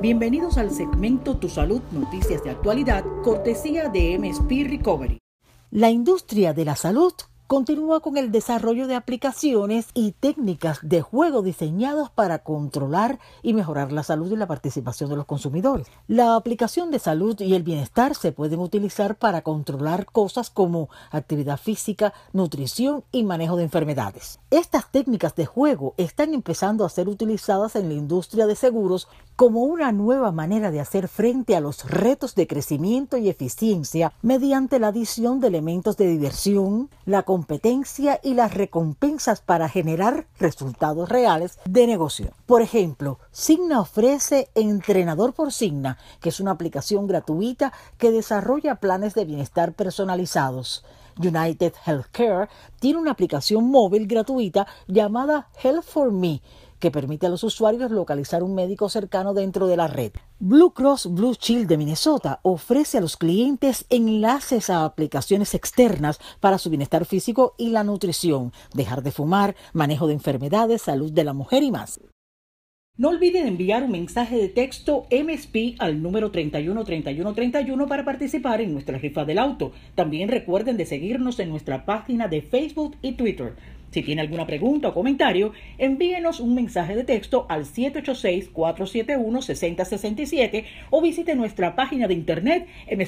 Bienvenidos al segmento Tu Salud, Noticias de Actualidad, cortesía de MSP Recovery. La industria de la salud continúa con el desarrollo de aplicaciones y técnicas de juego diseñadas para controlar y mejorar la salud y la participación de los consumidores. La aplicación de salud y el bienestar se pueden utilizar para controlar cosas como actividad física, nutrición y manejo de enfermedades. Estas técnicas de juego están empezando a ser utilizadas en la industria de seguros como una nueva manera de hacer frente a los retos de crecimiento y eficiencia mediante la adición de elementos de diversión, la competencia y las recompensas para generar resultados reales de negocio. Por ejemplo, Signa ofrece Entrenador por Signa, que es una aplicación gratuita que desarrolla planes de bienestar personalizados. United Healthcare tiene una aplicación móvil gratuita llamada Health for Me que permite a los usuarios localizar un médico cercano dentro de la red. Blue Cross Blue Shield de Minnesota ofrece a los clientes enlaces a aplicaciones externas para su bienestar físico y la nutrición, dejar de fumar, manejo de enfermedades, salud de la mujer y más. No olviden enviar un mensaje de texto MSP al número 313131 para participar en nuestra rifa del auto. También recuerden de seguirnos en nuestra página de Facebook y Twitter. Si tiene alguna pregunta o comentario, envíenos un mensaje de texto al 786-471-6067 o visite nuestra página de internet en